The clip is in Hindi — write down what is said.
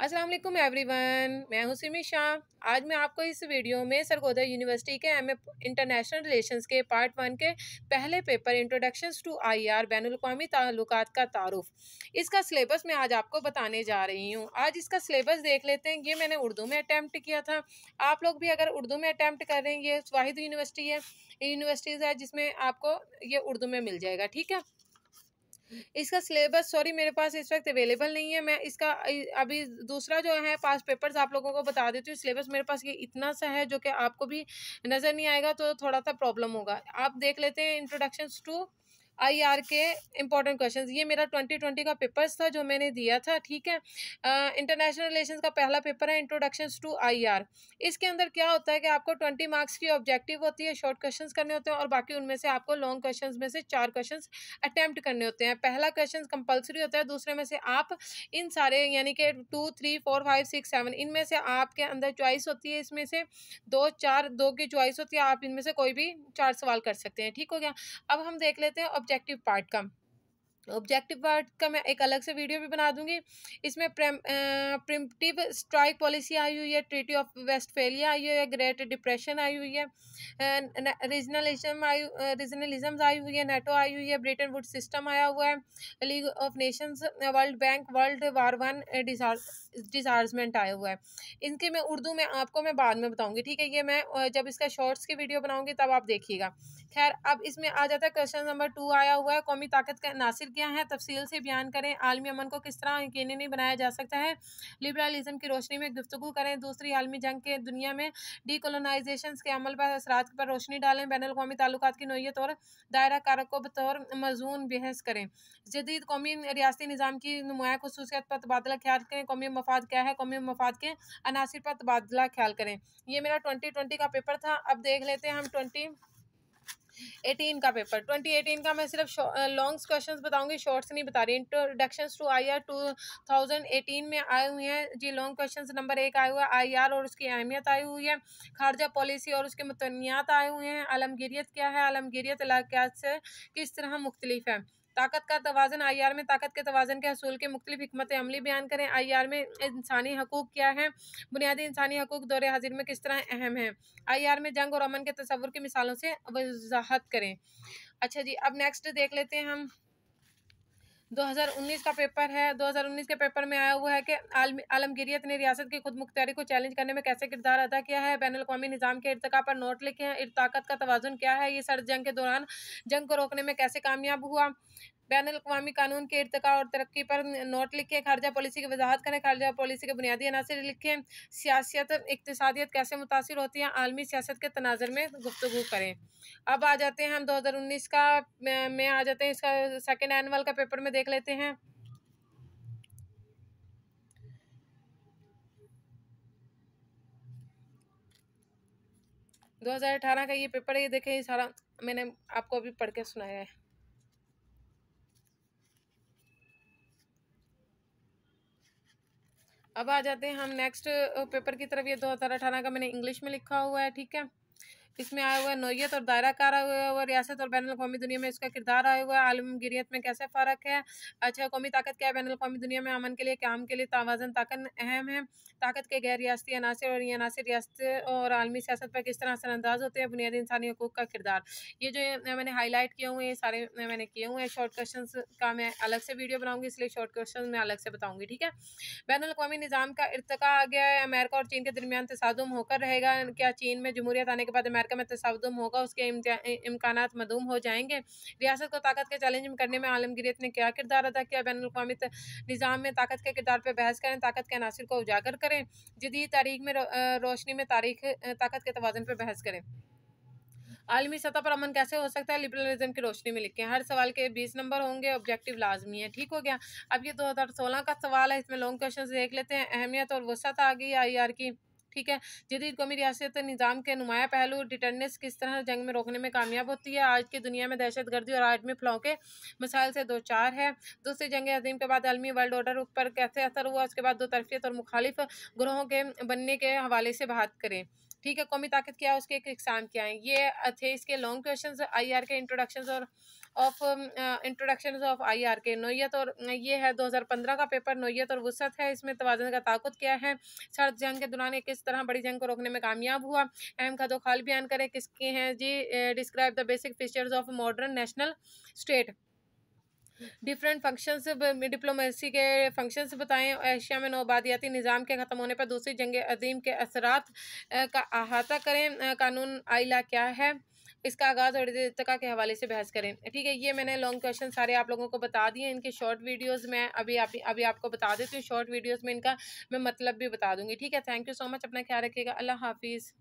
असलम एवरी वन मैं हूं सिमी शाह आज मैं आपको इस वीडियो में सरगोधा यूनिवर्सिटी के एम इंटरनेशनल रिलेशंस के पार्ट वन के पहले paper introduction to I R बैन अवी का तारफ़ इसका सिलेबस मैं आज आपको बताने जा रही हूँ आज इसका सिलेबस देख लेते हैं ये मैंने उर्दू में अटैम्प्ट किया था आप लोग भी अगर उर्दू में अटैम्प्ट कर रहे हैं ये वाहिद यूनिवर्सिटी है यूनिवर्सिटीज़ है जिसमें आपको ये उर्दू में मिल जाएगा ठीक है इसका सिलेबस सॉरी मेरे पास इस वक्त अवेलेबल नहीं है मैं इसका अभी दूसरा जो है पास पेपर्स आप लोगों को बता देती हूँ सिलेबस मेरे पास ये इतना सा है जो कि आपको भी नज़र नहीं आएगा तो थोड़ा सा प्रॉब्लम होगा आप देख लेते हैं इंट्रोडक्शन टू आई आर के इम्पॉर्टेंट क्वेश्चन ये मेरा 2020 का पेपर्स था जो मैंने दिया था ठीक है इंटरनेशनल रिलेशन का पहला पेपर है इंट्रोडक्शन टू आई आर इसके अंदर क्या होता है कि आपको 20 मार्क्स की ऑब्जेक्टिव होती है शॉर्ट क्वेश्चन करने होते हैं और बाकी उनमें से आपको लॉन्ग क्वेश्चन में से चार क्वेश्चन अटैम्प्ट करने होते हैं पहला क्वेश्चन कंपल्सरी होता है दूसरे में से आप इन सारे यानी कि two three four five six seven इनमें से आपके अंदर च्वाइस होती है इसमें से दो चार दो की च्वाइस होती है आप इनमें से कोई भी चार सवाल कर सकते हैं ठीक हो गया अब हम देख लेते हैं objective part come objective word का मैं एक अलग से वीडियो भी बना दूंगी इसमें प्रिमटिव स्ट्राइक पॉलिसी आई हुई है ट्रीटी ऑफ वेस्टफेलिया आई हुई है ग्रेट डिप्रेशन आई हुई है रीजनलिज्म आई रीजनलिज्म आई हुई है नेटो आई हुई है ब्रिटेन वुड सिस्टम आया हुआ है League of Nations World Bank World War one disarmament आया हुआ है इनके मैं उर्दू में आपको मैं बाद में बताऊँगी ठीक है ये मैं जब इसका शॉर्ट्स की वीडियो बनाऊँगी तब आप देखिएगा खैर अब इसमें आ जाता है क्वेश्चन नंबर टू आया हुआ है कौमी ताकत का नासिर क्या है तफसील से बयान करें आलमी अमन को किस तरह यकीनी नहीं बनाया जा सकता है लिबरलिज्म की रोशनी में गुफ्तु करें दूसरी आलमी जंग के दुनिया में डीकोलोनाइजेशन के अमल पर असरा पर रोशनी डालें बैन अवी ताल्लुक की नोयत और दायरा कारक को बतौर मजून बहस करें जदीद कौमी रियाती निज़ाम की नुमाया खसूसियत पर तबादला ख्याल करें कौमी मफाद क्या है कौमी मफाद के अनासर पर तबादला ख्याल करें यह मेरा ट्वेंटी ट्वेंटी का पेपर था अब देख लेते हैं हम ट्वेंटी एटीन का पेपर ट्वेंटी एटीन का मैं सिर्फ लॉन्ग्स क्वेश्चंस बताऊंगी शॉर्ट्स नहीं बता रही introduction to I R two thousand eighteen में आए हुए हैं जी लॉन्ग क्वेश्चन नंबर एक आए हुआ आई आर और उसकी अहमियत आई हुई है खारजा पॉलिसी और उसके मतनियात आए हुए हैं आलमगीरियत क्या है आलमगीरियत इलाकियात से किस तरह मुख्तलिफ है ताकत का तोज़न आई आर में ताकत के तोज़न के हसूल के मुख्तलिफ हमत अमली बयान करें आई आर में इंसानी हकूक़ क्या हैं बुनियादी इंसानी हकूक़ दौरे हाजिर में किस तरह अहम है आई आर में जंग और अमन के तस्वुर की मिसालों से वजाहत करें अच्छा जी अब नेक्स्ट देख लेते हैं हम 2019 का पेपर है 2019 के पेपर में आया हुआ है कि आलमगीरियत ने रियासत की खुद मुख्तारी को चैलेंज करने में कैसे किरदार अदा किया है बैन अवी निज़ाम के इरतका पर नोट लिखे हैं ताकत का तोज़ुन क्या है ये सर जंग के दौरान जंग को रोकने में कैसे कामयाब हुआ बैन अवी कानून के इरतका और तरक्की पर नोट लिखें खारजा पॉलिसी की वजाहत करें खारजा पॉलिसी के बुनियादी अनासर लिखें सियासत इकतसादियत कैसे मुतासर होती है आलमी सियासत के तनाजर में गुफ्तु करें अब आ जाते हैं हम दो हज़ार उन्नीस का में आ जाते हैं इसका सेकेंड एनअल का पेपर में देख लेते हैं दो हज़ार अठारह का ये पेपर है ये देखें ये सारा मैंने आपको अभी पढ़ के सुनाया है अब आ जाते हैं हम नेक्स्ट पेपर uh, की तरफ ये अठारह का मैंने इंग्लिश में लिखा हुआ है ठीक है इसमें आया हुआ है नोयत और दायरा कार आया हुआ रियासत और बैन अवी दुनिया में इसका किरदार आया हुआ है आलमगिरियत में कैसे फ़र्क है अच्छा कौमी ताकत क्या है बैन अवी दुनिया में अमन के लिए काम के लिए तोज़न ताकत अहम है ताकत के गैर रियाती अनासर और ये अनासर रियासत और आलमी सियासत पर किस तरह असरानंदाज होते हैं बुनियादी इंसानी हकूक का किरदार ये जो मैंने हाईलाइट किए हुए हैं सारे मैंने किए हुए हैं शॉर्ट क्वेश्चन का मैं अलग से वीडियो बनाऊँगी इसलिए शॉर्ट क्वेश्चन मैं अलग से बताऊँगी ठीक है बैन अवी निज़ाम का इरतका आ गया है अमेरिका और चीन के दरमियान तसादम होकर रहेगा क्या चीन में जमहूरियत आने के बाद अमेरिका अमेरिका में तस्वुम होगा उसके इम्कान मदूम हो जाएंगे रियासत को ताकत के चैलेंज में करने में आलमगीरियत ने क्या किरदार अदा किया बैन अवी निज़ाम में ताकत के किरदार पर बहस करें ताकत के अनासर को उजागर करें जदीद तारीख में रोशनी में तारीख ताकत के तोज़न पर बहस करें आलमी सतह पर अमन कैसे हो सकता है लिबरलिज्म की रोशनी में लिखे हर सवाल के बीस नंबर होंगे ऑब्जेक्टिव लाजमी है ठीक हो गया अब ये दो हज़ार सोलह का सवाल है इसमें लॉन्ग क्वेश्चन देख लेते हैं अहमियत और वसत आ गई आई आर की ठीक है जदीद कौमी रियासत निज़ाम के नुमाया पहलू डिटरनेस किस तरह जंग में रोकने में कामयाब होती है आज की दुनिया में दहशत गर्दी और आर्ट में के मसाइल से दो चार है दूसरी जंग अजीम के बाद अलमी वर्ल्ड ऑर्डर पर कैसे असर हुआ उसके बाद दो तरफियत और मुखालिफ ग्रोहों के बनने के हवाले से बात करें ठीक है कौमी ताकत क्या है उसके एक एग्जाम क्या है ये थे इसके लॉन्ग क्वेश्चन आई आर के इंट्रोडक्शन और of introduction of I R के नोयत और ये है 2015 का पेपर नोयत और वसत है इसमें तोज़न का ताकत क्या है सर्द जंग के दौरान किस तरह बड़ी जंग को रोकने में कामयाब हुआ अहम खदो खाल बयान करें किसके हैं जी describe the basic features of modern national state different functions diplomacy के फंक्शंस बताएं एशिया में नौबादियाती निज़ाम के ख़त्म होने पर दूसरी जंग अजीम के असरात का अहाता करें कानून आइला क्या है इसका आगाज़ और इतका के हवाले से बहस करें ठीक है ये मैंने लॉन्ग क्वेश्चन सारे आप लोगों को बता दिए इनके शॉर्ट वीडियोस में अभी आप अभी आपको बता देती हूँ शॉर्ट वीडियोस में इनका मैं मतलब भी बता दूँगी ठीक है थैंक यू सो मच अपना ख्याल रखिएगा अल्लाह हाफिज़